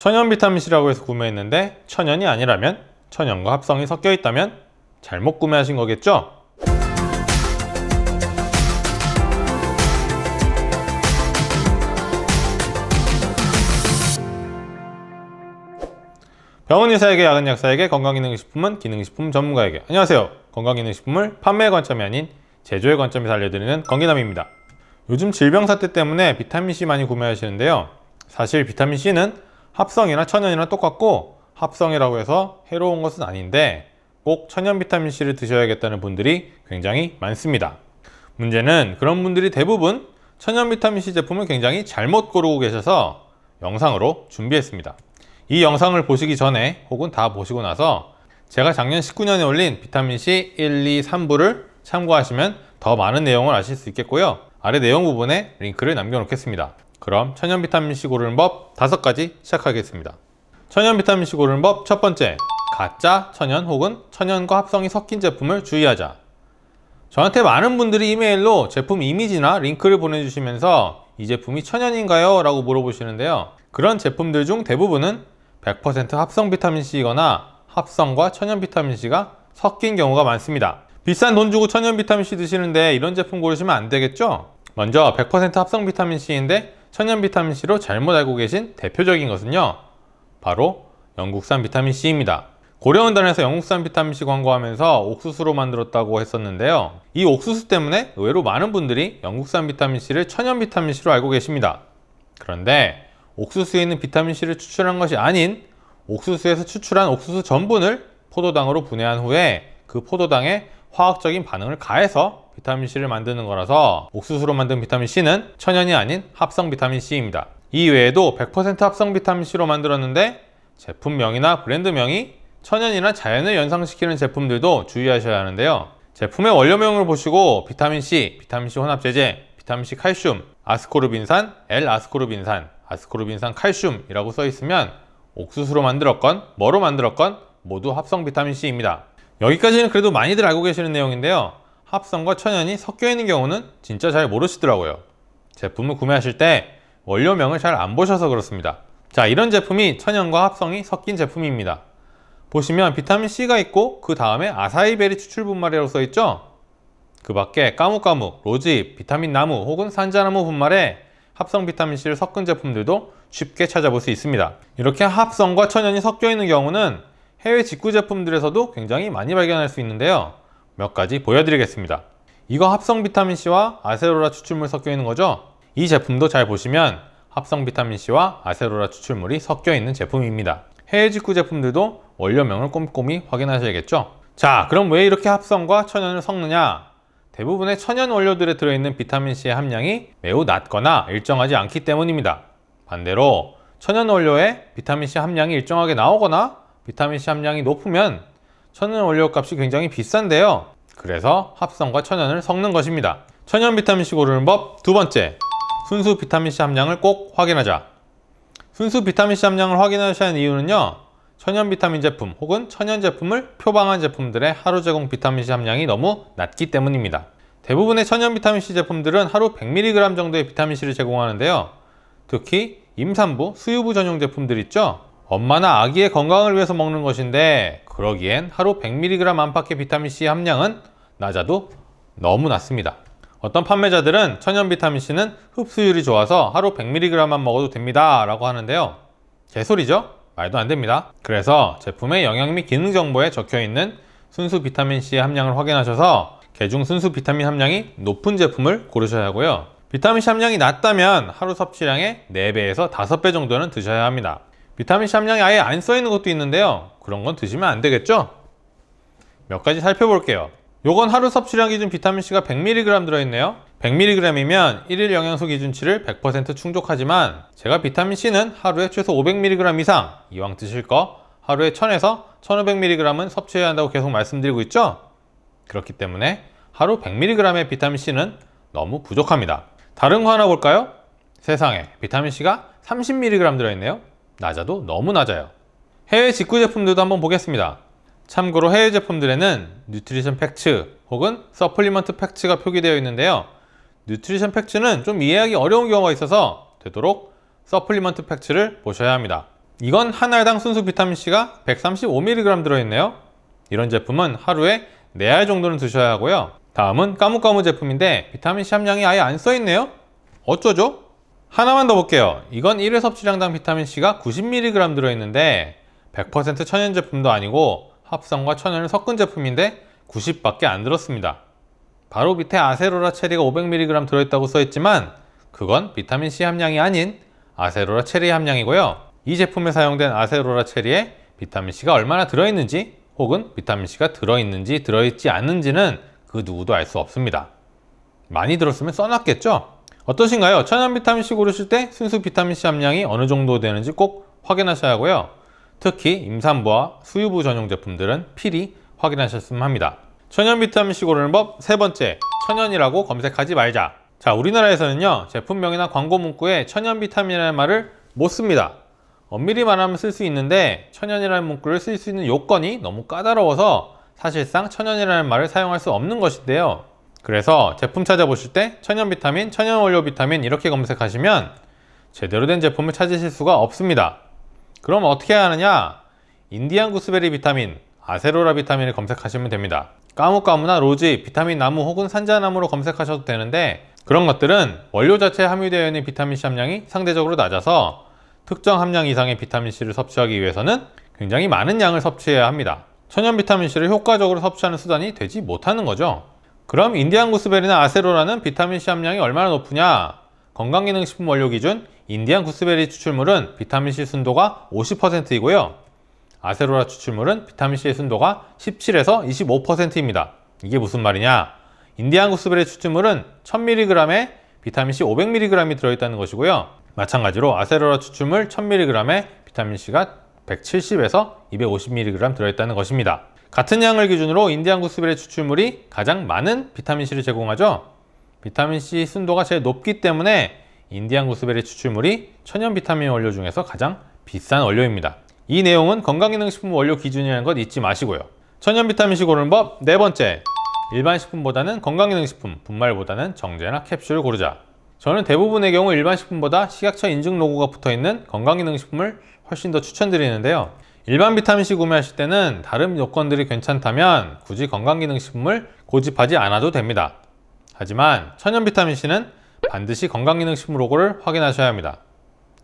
천연 비타민 C라고 해서 구매했는데 천연이 아니라면 천연과 합성이 섞여 있다면 잘못 구매하신 거겠죠? 병원 의사에게 약은 약사에게 건강기능식품은 기능식품 전문가에게 안녕하세요 건강기능식품을 판매 관점이 아닌 제조의 관점에서 알려드리는 건기남입니다 요즘 질병 사태 때문에 비타민C 많이 구매하시는데요 사실 비타민C는 합성이나 천연이나 똑같고 합성이라고 해서 해로운 것은 아닌데 꼭 천연 비타민C를 드셔야겠다는 분들이 굉장히 많습니다. 문제는 그런 분들이 대부분 천연 비타민C 제품을 굉장히 잘못 고르고 계셔서 영상으로 준비했습니다. 이 영상을 보시기 전에 혹은 다 보시고 나서 제가 작년 19년에 올린 비타민C 1, 2, 3부를 참고하시면 더 많은 내용을 아실 수 있겠고요. 아래 내용 부분에 링크를 남겨놓겠습니다. 그럼 천연 비타민C 고르는 법 다섯 가지 시작하겠습니다. 천연 비타민C 고르는 법 첫 번째, 가짜 천연 혹은 천연과 합성이 섞인 제품을 주의하자. 저한테 많은 분들이 이메일로 제품 이미지나 링크를 보내주시면서 이 제품이 천연인가요? 라고 물어보시는데요. 그런 제품들 중 대부분은 100% 합성 비타민C이거나 합성과 천연 비타민C가 섞인 경우가 많습니다. 비싼 돈 주고 천연 비타민C 드시는데 이런 제품 고르시면 안 되겠죠? 먼저 100% 합성 비타민C인데 천연 비타민C로 잘못 알고 계신 대표적인 것은요 바로 영국산 비타민C입니다 고려은단에서 영국산 비타민C 광고하면서 옥수수로 만들었다고 했었는데요 이 옥수수 때문에 의외로 많은 분들이 영국산 비타민C를 천연 비타민C로 알고 계십니다 그런데 옥수수에 있는 비타민C를 추출한 것이 아닌 옥수수에서 추출한 옥수수 전분을 포도당으로 분해한 후에 그 포도당에 화학적인 반응을 가해서 비타민C를 만드는 거라서 옥수수로 만든 비타민C는 천연이 아닌 합성 비타민C입니다. 이 외에도 100% 합성 비타민C로 만들었는데 제품명이나 브랜드명이 천연이나 자연을 연상시키는 제품들도 주의하셔야 하는데요. 제품의 원료명을 보시고 비타민C, 비타민C 혼합제제, 비타민C 칼슘, 아스코르빈산, L아스코르빈산, 아스코르빈산 칼슘이라고 써있으면 옥수수로 만들었건 뭐로 만들었건 모두 합성 비타민C입니다. 여기까지는 그래도 많이들 알고 계시는 내용인데요. 합성과 천연이 섞여 있는 경우는 진짜 잘 모르시더라고요. 제품을 구매하실 때 원료명을 잘 안 보셔서 그렇습니다. 자 이런 제품이 천연과 합성이 섞인 제품입니다. 보시면 비타민C가 있고 그 다음에 아사이베리 추출분말이라고 써있죠? 그 밖에 까무까무, 로지, 비타민나무 혹은 산자나무 분말에 합성 비타민C를 섞은 제품들도 쉽게 찾아볼 수 있습니다. 이렇게 합성과 천연이 섞여 있는 경우는 해외 직구 제품들에서도 굉장히 많이 발견할 수 있는데요. 몇 가지 보여드리겠습니다. 이거 합성 비타민C와 아세로라 추출물 섞여 있는 거죠? 이 제품도 잘 보시면 합성 비타민C와 아세로라 추출물이 섞여 있는 제품입니다. 해외 직구 제품들도 원료명을 꼼꼼히 확인하셔야겠죠? 자, 그럼 왜 이렇게 합성과 천연을 섞느냐? 대부분의 천연 원료들에 들어있는 비타민C의 함량이 매우 낮거나 일정하지 않기 때문입니다. 반대로 천연 원료에 비타민C 함량이 일정하게 나오거나 비타민C 함량이 높으면 천연 원료값이 굉장히 비싼데요 그래서 합성과 천연을 섞는 것입니다 천연 비타민C 고르는 법 두 번째 순수 비타민C 함량을 꼭 확인하자 순수 비타민C 함량을 확인하셔야 하는 이유는요 천연 비타민 제품 혹은 천연 제품을 표방한 제품들의 하루 제공 비타민C 함량이 너무 낮기 때문입니다 대부분의 천연 비타민C 제품들은 하루 100mg 정도의 비타민C를 제공하는데요 특히 임산부, 수유부 전용 제품들 있죠 엄마나 아기의 건강을 위해서 먹는 것인데 그러기엔 하루 100mg 안팎의 비타민C 함량은 낮아도 너무 낮습니다. 어떤 판매자들은 천연 비타민C는 흡수율이 좋아서 하루 100mg만 먹어도 됩니다 라고 하는데요. 개소리죠? 말도 안 됩니다. 그래서 제품의 영양 및 기능 정보에 적혀있는 순수 비타민C의 함량을 확인하셔서 개중 순수 비타민 함량이 높은 제품을 고르셔야 하고요. 비타민C 함량이 낮다면 하루 섭취량의 4배에서 5배 정도는 드셔야 합니다. 비타민C 함량이 아예 안 써있는 것도 있는데요 그런 건 드시면 안 되겠죠? 몇 가지 살펴볼게요 요건 하루 섭취량 기준 비타민C가 100mg 들어있네요 100mg이면 1일 영양소 기준치를 100% 충족하지만 제가 비타민C는 하루에 최소 500mg 이상 이왕 드실 거 하루에 1000에서 1500mg은 섭취해야 한다고 계속 말씀드리고 있죠? 그렇기 때문에 하루 100mg의 비타민C는 너무 부족합니다 다른 거 하나 볼까요? 세상에 비타민C가 30mg 들어있네요 낮아도 너무 낮아요. 해외 직구 제품들도 한번 보겠습니다. 참고로 해외 제품들에는 뉴트리션 팩츠 혹은 서플리먼트 팩츠가 표기되어 있는데요. 뉴트리션 팩츠는 좀 이해하기 어려운 경우가 있어서 되도록 서플리먼트 팩츠를 보셔야 합니다. 이건 한 알당 순수 비타민C가 135mg 들어있네요. 이런 제품은 하루에 4알 정도는 드셔야 하고요. 다음은 까무까무 제품인데 비타민C 함량이 아예 안 써있네요. 어쩌죠? 하나만 더 볼게요. 이건 1회 섭취량당 비타민C가 90mg 들어있는데 100% 천연 제품도 아니고 합성과 천연을 섞은 제품인데 90밖에 안 들었습니다. 바로 밑에 아세로라 체리가 500mg 들어있다고 써있지만 그건 비타민C 함량이 아닌 아세로라 체리 함량이고요. 이 제품에 사용된 아세로라 체리에 비타민C가 얼마나 들어있는지 혹은 비타민C가 들어있는지 들어있지 않는지는 그 누구도 알 수 없습니다. 많이 들었으면 써놨겠죠? 어떠신가요? 천연 비타민C 고르실 때 순수 비타민C 함량이 어느 정도 되는지 꼭 확인하셔야 하고요. 특히 임산부와 수유부 전용 제품들은 필히 확인하셨으면 합니다. 천연 비타민C 고르는 법 세 번째, 천연이라고 검색하지 말자. 자, 우리나라에서는요, 제품명이나 광고 문구에 천연 비타민이라는 말을 못 씁니다. 엄밀히 말하면 쓸 수 있는데 천연이라는 문구를 쓸 수 있는 요건이 너무 까다로워서 사실상 천연이라는 말을 사용할 수 없는 것인데요. 그래서 제품 찾아보실 때 천연 비타민, 천연 원료 비타민 이렇게 검색하시면 제대로 된 제품을 찾으실 수가 없습니다. 그럼 어떻게 해야 하느냐? 인디안 구스베리 비타민, 아세로라 비타민을 검색하시면 됩니다. 까무까무나 로지, 비타민 나무 혹은 산자나무로 검색하셔도 되는데 그런 것들은 원료 자체에 함유되어 있는 비타민C 함량이 상대적으로 낮아서 특정 함량 이상의 비타민C를 섭취하기 위해서는 굉장히 많은 양을 섭취해야 합니다. 천연 비타민C를 효과적으로 섭취하는 수단이 되지 못하는 거죠. 그럼 인디안 구스베리나 아세로라는 비타민C 함량이 얼마나 높으냐? 건강기능식품 원료 기준 인디안 구스베리 추출물은 비타민C 순도가 50%이고요. 아세로라 추출물은 비타민C의 순도가 17에서 25%입니다. 이게 무슨 말이냐? 인디안 구스베리 추출물은 1000mg에 비타민C 500mg이 들어있다는 것이고요. 마찬가지로 아세로라 추출물 1000mg에 비타민C가 170에서 250mg 들어있다는 것입니다. 같은 양을 기준으로 인디안 구스벨의 추출물이 가장 많은 비타민C를 제공하죠. 비타민C 순도가 제일 높기 때문에 인디안 구스벨의 추출물이 천연 비타민 원료 중에서 가장 비싼 원료입니다. 이 내용은 건강기능식품 원료 기준이라는 것 잊지 마시고요. 천연 비타민C 고르는 법 네 번째 일반 식품보다는 건강기능식품, 분말보다는 정제나 캡슐을 고르자 저는 대부분의 경우 일반 식품보다 식약처 인증 로고가 붙어있는 건강기능식품을 훨씬 더 추천드리는데요 일반 비타민C 구매하실 때는 다른 요건들이 괜찮다면 굳이 건강기능식품을 고집하지 않아도 됩니다. 하지만 천연 비타민C는 반드시 건강기능식품 로고를 확인하셔야 합니다.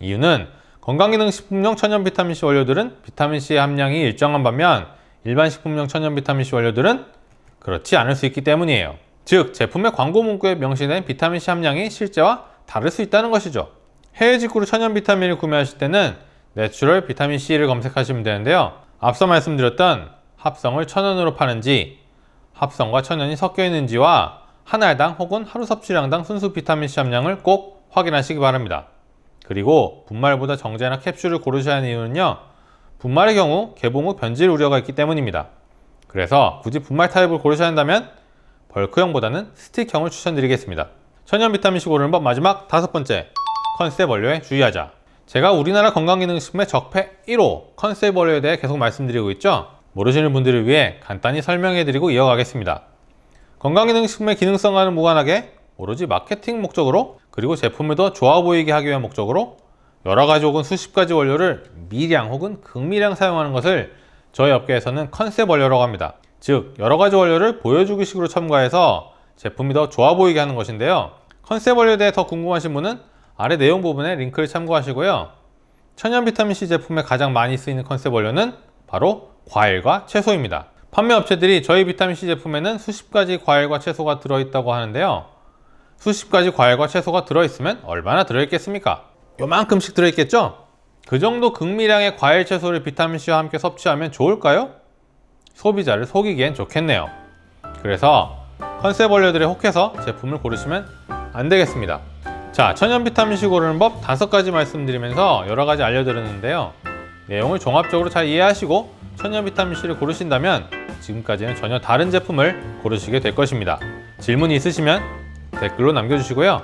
이유는 건강기능식품용 천연 비타민C 원료들은 비타민C의 함량이 일정한 반면 일반 식품용 천연 비타민C 원료들은 그렇지 않을 수 있기 때문이에요. 즉, 제품의 광고 문구에 명시된 비타민C 함량이 실제와 다를 수 있다는 것이죠. 해외 직구로 천연 비타민을 구매하실 때는 내추럴 네, 비타민C를 검색하시면 되는데요 앞서 말씀드렸던 합성을 천연으로 파는지 합성과 천연이 섞여 있는지와 한 알당 혹은 하루 섭취량당 순수 비타민C 함량을 꼭 확인하시기 바랍니다 그리고 분말보다 정제나 캡슐을 고르셔야 하는 이유는요 분말의 경우 개봉 후 변질 우려가 있기 때문입니다 그래서 굳이 분말 타입을 고르셔야 한다면 벌크형보다는 스틱형을 추천드리겠습니다 천연 비타민C 고르는 법 마지막 다섯 번째 컨셉 원료에 주의하자 제가 우리나라 건강기능식품의 적폐 1호 컨셉 원료에 대해 계속 말씀드리고 있죠 모르시는 분들을 위해 간단히 설명해드리고 이어가겠습니다 건강기능식품의 기능성과는 무관하게 오로지 마케팅 목적으로 그리고 제품을 더 좋아 보이게 하기 위한 목적으로 여러 가지 혹은 수십 가지 원료를 미량 혹은 극미량 사용하는 것을 저희 업계에서는 컨셉 원료라고 합니다 즉 여러 가지 원료를 보여주기 식으로 첨가해서 제품이 더 좋아 보이게 하는 것인데요 컨셉 원료에 대해 더 궁금하신 분은 아래 내용 부분에 링크를 참고하시고요. 천연 비타민C 제품에 가장 많이 쓰이는 컨셉 원료는 바로 과일과 채소입니다. 판매 업체들이 저희 비타민C 제품에는 수십 가지 과일과 채소가 들어있다고 하는데요. 수십 가지 과일과 채소가 들어있으면 얼마나 들어있겠습니까? 요만큼씩 들어있겠죠? 그 정도 극미량의 과일 채소를 비타민C와 함께 섭취하면 좋을까요? 소비자를 속이기엔 좋겠네요. 그래서 컨셉 원료들에 혹해서 제품을 고르시면 안 되겠습니다. 자, 천연 비타민C 고르는 법 다섯 가지 말씀드리면서 여러 가지 알려드렸는데요. 내용을 종합적으로 잘 이해하시고 천연 비타민C를 고르신다면 지금까지는 전혀 다른 제품을 고르시게 될 것입니다. 질문이 있으시면 댓글로 남겨주시고요.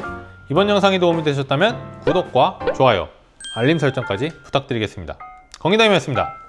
이번 영상이 도움이 되셨다면 구독과 좋아요, 알림 설정까지 부탁드리겠습니다. 건기담이었습니다.